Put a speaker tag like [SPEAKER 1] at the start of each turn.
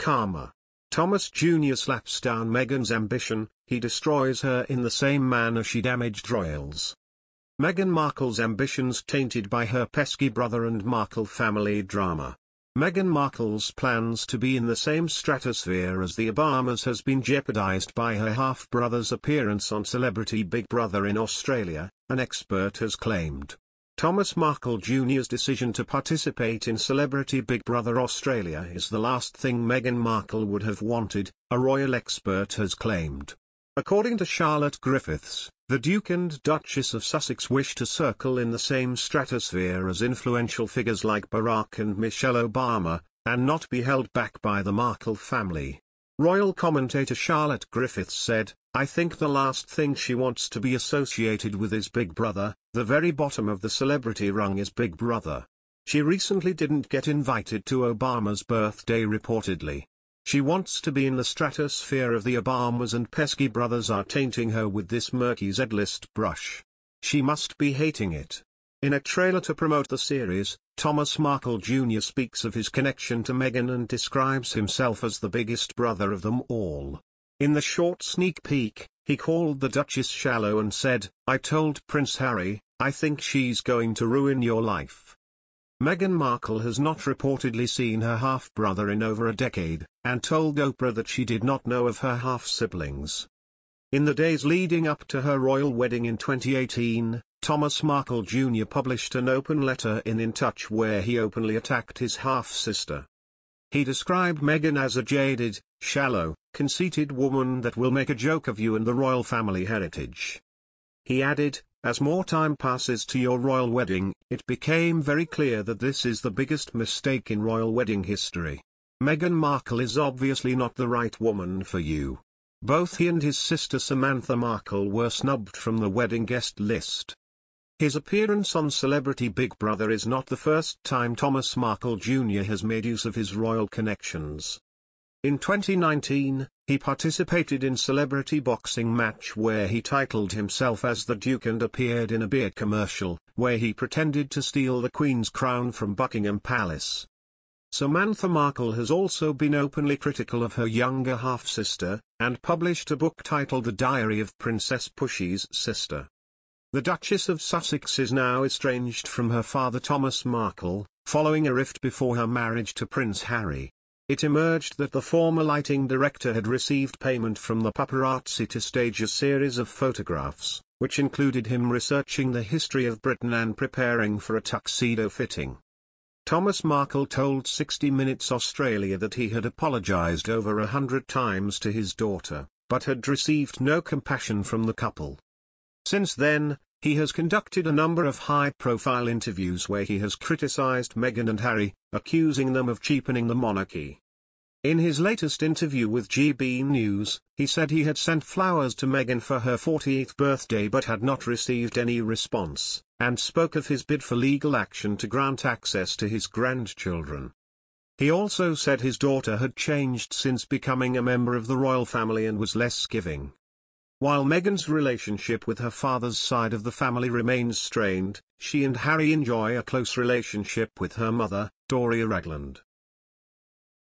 [SPEAKER 1] Karma. Thomas Jr. slaps down Meghan's ambition, he destroys her in the same manner she damaged royals. Meghan Markle's ambitions tainted by her pesky brother and Markle family drama. Meghan Markle's plans to be in the same stratosphere as the Obamas has been jeopardized by her half-brother's appearance on Celebrity Big Brother in Australia, an expert has claimed. Thomas Markle Jr.'s decision to participate in Celebrity Big Brother Australia is the last thing Meghan Markle would have wanted, a royal expert has claimed. According to Charlotte Griffiths, the Duke and Duchess of Sussex wish to circle in the same stratosphere as influential figures like Barack and Michelle Obama, and not be held back by the Markle family. Royal commentator Charlotte Griffiths said, I think the last thing she wants to be associated with is Big Brother, the very bottom of the celebrity rung is Big Brother. She recently didn't get invited to Obama's birthday reportedly. She wants to be in the stratosphere of the Obamas and pesky brothers are tainting her with this murky Z-list brush. She must be hating it. In a trailer to promote the series, Thomas Markle Jr. speaks of his connection to Meghan and describes himself as the biggest brother of them all. In the short sneak peek, he called the Duchess shallow and said, I told Prince Harry, I think she's going to ruin your life. Meghan Markle has not reportedly seen her half-brother in over a decade, and told Oprah that she did not know of her half-siblings. In the days leading up to her royal wedding in 2018, Thomas Markle Jr. published an open letter in In Touch where he openly attacked his half-sister. He described Meghan as a jaded, shallow, conceited woman that will make a joke of you and the royal family heritage. He added, as more time passes to your royal wedding, it became very clear that this is the biggest mistake in royal wedding history. Meghan Markle is obviously not the right woman for you. Both he and his sister Samantha Markle were snubbed from the wedding guest list. His appearance on Celebrity Big Brother is not the first time Thomas Markle Jr. has made use of his royal connections. In 2019, he participated in celebrity boxing match where he titled himself as the Duke and appeared in a beer commercial, where he pretended to steal the Queen's crown from Buckingham Palace. Samantha Markle has also been openly critical of her younger half-sister, and published a book titled The Diary of Princess Pushy's Sister. The Duchess of Sussex is now estranged from her father Thomas Markle, following a rift before her marriage to Prince Harry. It emerged that the former lighting director had received payment from the paparazzi to stage a series of photographs, which included him researching the history of Britain and preparing for a tuxedo fitting. Thomas Markle told 60 Minutes Australia that he had apologised over a hundred times to his daughter, but had received no compassion from the couple. Since then, he has conducted a number of high-profile interviews where he has criticized Meghan and Harry, accusing them of cheapening the monarchy. In his latest interview with GB News, he said he had sent flowers to Meghan for her 40th birthday but had not received any response, and spoke of his bid for legal action to grant access to his grandchildren. He also said his daughter had changed since becoming a member of the royal family and was less giving. While Meghan's relationship with her father's side of the family remains strained, she and Harry enjoy a close relationship with her mother, Doria Ragland.